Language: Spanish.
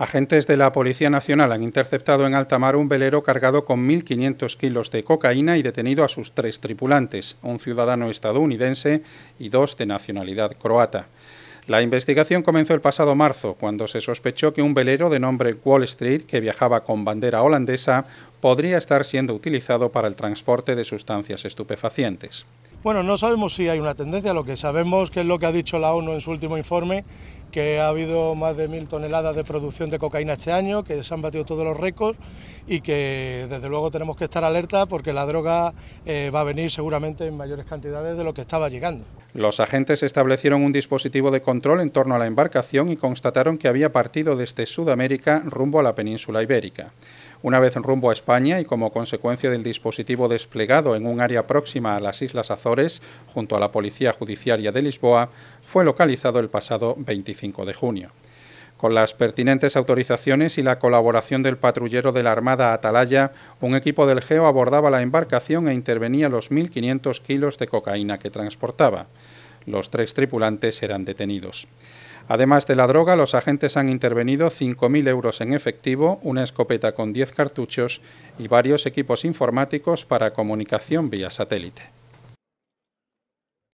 Agentes de la Policía Nacional han interceptado en alta mar un velero cargado con 1.500 kilos de cocaína y detenido a sus tres tripulantes, un ciudadano estadounidense y dos de nacionalidad croata. La investigación comenzó el pasado marzo, cuando se sospechó que un velero de nombre Wall Street, que viajaba con bandera holandesa, podría estar siendo utilizado para el transporte de sustancias estupefacientes. Bueno, no sabemos si hay una tendencia, lo que sabemos que es lo que ha dicho la ONU en su último informe, que ha habido más de mil toneladas de producción de cocaína este año, que se han batido todos los récords y que desde luego tenemos que estar alerta porque la droga eh, va a venir seguramente en mayores cantidades de lo que estaba llegando. Los agentes establecieron un dispositivo de control en torno a la embarcación y constataron que había partido desde Sudamérica rumbo a la península ibérica. Una vez en rumbo a España y como consecuencia del dispositivo desplegado en un área próxima a las Islas Azores, junto a la Policía Judiciaria de Lisboa, fue localizado el pasado 25 de junio. Con las pertinentes autorizaciones y la colaboración del patrullero de la Armada Atalaya, un equipo del GEO abordaba la embarcación e intervenía los 1.500 kilos de cocaína que transportaba. Los tres tripulantes eran detenidos. Además de la droga, los agentes han intervenido 5.000 euros en efectivo, una escopeta con 10 cartuchos y varios equipos informáticos para comunicación vía satélite.